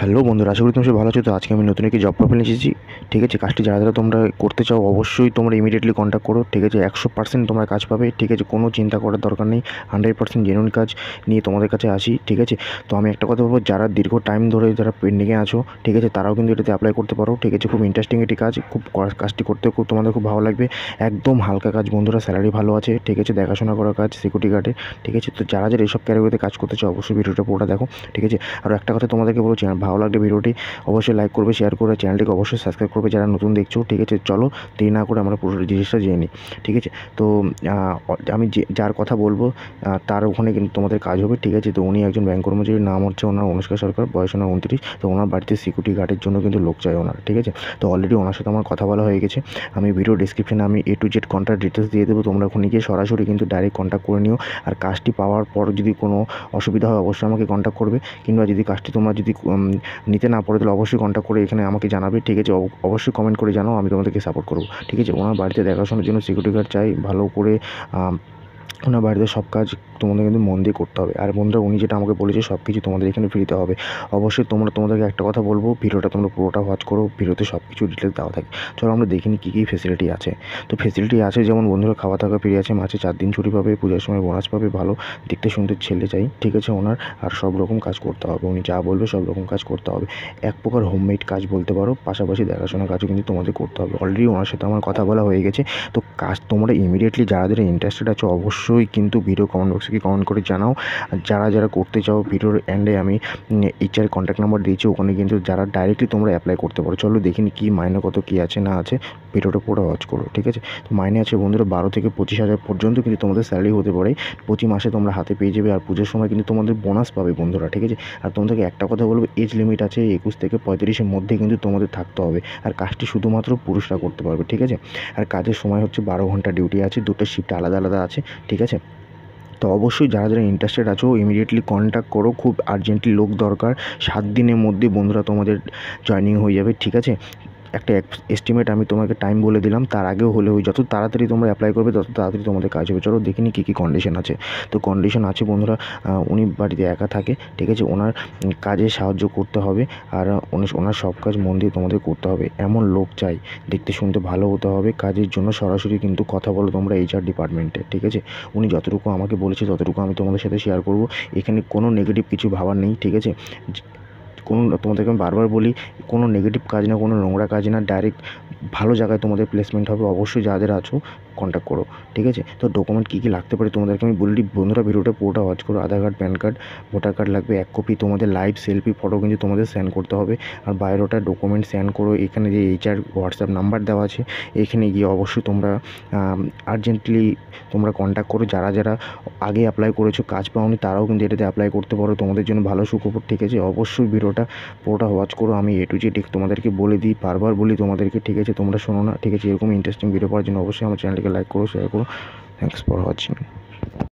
hello বন্ধুরা আশা করি তুমি ভালো আছো তো আজকে আমি নতুন একটি জব প্রোফাইল এসেছি ঠিক আছে কাজটি যারা যারা তোমরা করতে চাও অবশ্যই তোমরা ইমিডিয়েটলি কন্ট্যাক্ট করো ঠিক আছে একশো পার্সেন্ট তোমরা কাজ পাবে ঠিক আছে কোনো চিন্তা করার দরকার নেই হান্ড্রেড পার্সেন্ট জেনুইন কাজ নিয়ে তোমাদের কাছে আসি ঠিক আছে তো আমি একটা কথা বলবো যারা দীর্ঘ টাইম ধরে যারা পেন্ডিংয়ে আছো ঠিক আছে তারাও কিন্তু এটাতে অ্যাপ্লাই করতে পারো ঠিক আছে খুব ইন্টারেস্টিং একটি কাজ খুব কাজটি করতে খুব তোমাদের খুব ভালো লাগবে একদম হালকা কাজ বন্ধুরা স্যালারি ভালো আছে ঠিক আছে দেখাশোনা করা কাজ সিকিউরিটি গার্ডে ঠিক আছে তো যারা যারা এইসব ক্যারিগরিতে কাজ করতে চাও অবশ্যই ভিডিওটা পুরোটা দেখো ঠিক আছে আর একটা কথা তোমাদেরকে বলছি ভালো লাগলে ভিডিওটি অবশ্যই লাইক করবে শেয়ার করবে চ্যানেলটিকে অবশ্যই সাবস্ক্রাইব করবে যারা নতুন দেখছো ঠিক আছে চলো দেরি না করে আমরা পুরো জিনিসটা জেনে নিই ঠিক আছে তো আমি যে যার কথা বলবো তার ওখানে কিন্তু তোমাদের কাজ হবে ঠিক আছে তো উনি একজন ব্যাঙ্ক কর্মচারীর নাম হচ্ছে ওনার অনুষ্কা সরকার বয়স ওনার উনত্রিশ তো ওনার বাড়িতে সিকিউরিটি গার্ডের জন্য কিন্তু লোক চাই ওনার ঠিক আছে তো অলরেডি ওনার সাথে আমার কথা বলা হয়ে গেছে আমি ভিডিও ডিসক্রিপশানে আমি A to Z contact details দিয়ে দেবো তোমরা ওখানে গিয়ে সরাসরি কিন্তু ডাইরেক্ট কন্ট্যাক্ট করে নিও আর কাজটি পাওয়ার পর যদি কোনো অসুবিধা হয় অবশ্যই আমাকে কন্ট্যাক্ট করবে কিংবা যদি কাজটি তোমার যদি নিতে না পারো তাহলে অবশ্যই কন্ট্যাক্ট করে এখানে আমাকে জানাবে ঠিক আছে অবশ্যই কমেন্ট করে জানাও আমি তোমাদেরকে সাপোর্ট করবো ঠিক আছে ওনার বাড়িতে দেখাশোনার জন্য সিকিউরিটি গার্ড চাই ভালো করে ওনার বাড়িতে সব কাজ তোমাদের কিন্তু মন দিয়ে করতে হবে আর বন্ধুরা উনি যেটা আমাকে বলেছে সব কিছু তোমাদের এখানে ফ্রিতে হবে অবশ্যই তোমরা তোমাদেরকে একটা কথা বলবো ভিডিওটা তোমরা পুরোটা ওয়াচ করো ভিডিওতে সব কিছু ডিটেলস দেওয়া থাকে চলো আমরা দেখিনি কী কী ফেসিলিটি আছে তো ফেসিলিটি আছে যেমন বন্ধুরা খাওয়া থাকা ফিরে আছে মাছে চার দিন ছুটি পাবে পূজার সময় বোনাস পাবে ভালো দেখতে সুন্দর ছেলে চাই ঠিক আছে ওনার আর সব রকম কাজ করতে হবে উনি যা বলবে সব রকম কাজ করতে হবে এক প্রকার হোমমেড কাজ বলতে পারো পাশাপাশি দেখাশোনার কাজও কিন্তু তোমাদের করতে হবে অলরেডি ওনার সাথে আমার কথা বলা হয়ে গেছে তো কাজ তোমরা ইমিডিয়েটলি যারা যারা ইন্টারেস্টেড আছো অবশ্যই অবশ্যই কিন্তু ভিডিও কমেন্ট বক্সে কমেন্ট করে জানাও যারা যারা করতে চাও ভিডিওর অ্যান্ডে আমি এইচআর কন্ট্যাক্ট নাম্বার দিয়েছি ওখানে কিন্তু যারা ডাইরেক্টলি তোমরা অ্যাপ্লাই করতে পারো চলো দেখিনি কি মাইনে কত কি আছে না আছে ভিডিওটা পুরো ওয়াচ করো ঠিক আছে তো মাইনে আছে বন্ধুরা বারো থেকে পঁচিশ হাজার পর্যন্ত কিন্তু তোমাদের স্যালারি হতে পারে প্রতি মাসে তোমরা হাতে পেয়ে যাবে আর পুজোর সময় কিন্তু তোমাদের বোনাস পাবে বন্ধুরা ঠিক আছে আর তোমাদেরকে একটা কথা বলবো এজ লিমিট আছে একুশ থেকে পঁয়ত্রিশের মধ্যে কিন্তু তোমাদের থাকতে হবে আর কাজটি শুধুমাত্র পুরুষরা করতে পারবে ঠিক আছে আর কাজের সময় হচ্ছে বারো ঘন্টা ডিউটি আছে দুটো শিফট আলাদা আলাদা আছে ঠিক আছে তো অবশ্যই যারা যারা ইন্টারেস্টেড আছো ইমিডিয়েটলি কন্ট্যাক্ট করো খুব আর্জেন্টলি লোক দরকার সাত দিনের মধ্যে বন্ধুরা তোমাদের জয়নিং হয়ে যাবে ঠিক আছে একটা এস্টিমেট আমি তোমাকে টাইম বলে দিলাম তার আগেও হলে ওই যত তাড়াতাড়ি তোমরা অ্যাপ্লাই করবে তত তাড়াতাড়ি তোমাদের কাজ হবে চলো দেখিনি কী কী কন্ডিশন আছে তো কন্ডিশন আছে বন্ধুরা উনি বাড়িতে একা থাকে ঠিক আছে ওনার কাজে সাহায্য করতে হবে আর ওনার সব কাজ মন দিয়ে তোমাদের করতে হবে এমন লোক চাই দেখতে শুনতে ভালো হতে হবে কাজের জন্য সরাসরি কিন্তু কথা বলো তোমরা এইচআর ডিপার্টমেন্টে ঠিক আছে উনি যতটুকু আমাকে বলেছে ততটুকু আমি তোমাদের সাথে শেয়ার করব এখানে কোনো নেগেটিভ কিছু ভাবার নেই ঠিক আছে কোনো তোমাদেরকে আমি বারবার বলি কোনো নেগেটিভ কাজ না কোনো নোংরা কাজ না ডাইরেক্ট ভালো জায়গায় তোমাদের প্লেসমেন্ট হবে অবশ্যই যাদের আছো কন্ট্যাক্ট করো ঠিক আছে তো ডকুমেন্ট কী কী লাগতে পারে তোমাদেরকে আমি বলি বন্ধুরা ভিডিওটা পুরোটা ওয়াচ করো Aadhaar card PAN card voter card লাগবে এক কপি তোমাদের লাইভ সেলফি ফটো কিন্তু তোমাদের স্যান্ড করতে হবে আর বায়োডাটা ডকুমেন্ট স্যান্ড করো এখানে যে এইচআর হোয়াটসঅ্যাপ নাম্বার দেওয়া আছে এখানে গিয়ে অবশ্যই তোমরা আর্জেন্টলি তোমরা কন্ট্যাক্ট করো যারা যারা আগে অ্যাপ্লাই করেছো কাজ পাওনি তারাও কিন্তু এটাতে অ্যাপ্লাই করতে পারো তোমাদের জন্য ভালো সুখবর ঠিক আছে অবশ্যই ভিডিও পুরোটা পুরোটা ওয়াচ করো আমি এ টু জে ঠিক তোমাদেরকে বলে দিই বারবার বলি তোমাদেরকে ঠিক আছে তোমরা শোনো না ঠিক আছে এরকম ইন্টারেস্টিং ভিডিও পাওয়ার জন্য অবশ্যই আমার চ্যানেলকে লাইক করো শেয়ার করো থ্যাংকস ফর ওয়াচিং